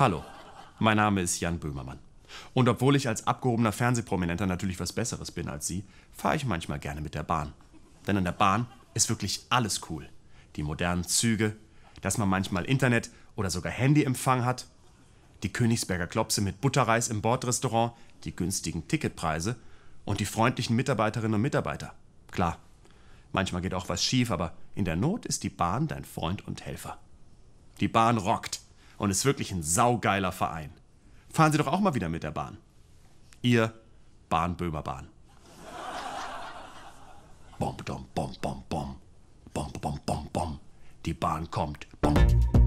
Hallo, mein Name ist Jan Böhmermann. Und obwohl ich als abgehobener Fernsehprominenter natürlich was Besseres bin als Sie, fahre ich manchmal gerne mit der Bahn. Denn an der Bahn ist wirklich alles cool. Die modernen Züge, dass man manchmal Internet oder sogar Handyempfang hat, die Königsberger Klopse mit Butterreis im Bordrestaurant, die günstigen Ticketpreise und die freundlichen Mitarbeiterinnen und Mitarbeiter. Klar, manchmal geht auch was schief, aber in der Not ist die Bahn dein Freund und Helfer. Die Bahn rockt und ist wirklich ein saugeiler Verein. Fahren Sie doch auch mal wieder mit der Bahn. Ihr Bahn Böhmerbahn. Bom, bom, bom, bom, bom. Bom, bom, bom, bom. Die Bahn kommt. Bom.